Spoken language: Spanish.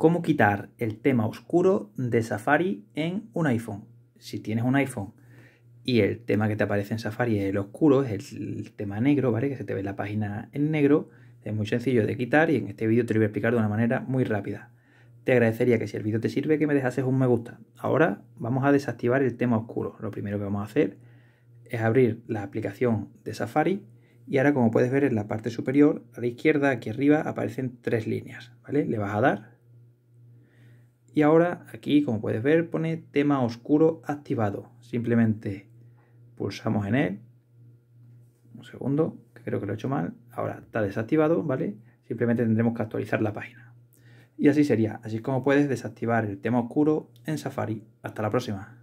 cómo quitar el tema oscuro de Safari en un iPhone. Si tienes un iPhone y el tema que te aparece en Safari es el oscuro, es el, tema negro, ¿vale? Que se te ve la página en negro. Es muy sencillo de quitar y en este vídeo te lo voy a explicar de una manera muy rápida. Te agradecería que si el vídeo te sirve que me dejases un me gusta. Ahora vamos a desactivar el tema oscuro. Lo primero que vamos a hacer es abrir la aplicación de Safari y ahora como puedes ver en la parte superior, a la izquierda, aquí arriba, aparecen tres líneas, ¿vale? Le vas a dar y ahora aquí, como puedes ver, pone tema oscuro activado. Simplemente pulsamos en él. Un segundo, creo que lo he hecho mal. Ahora está desactivado, ¿vale? Simplemente tendremos que actualizar la página. Y así sería, así como puedes desactivar el tema oscuro en Safari. Hasta la próxima.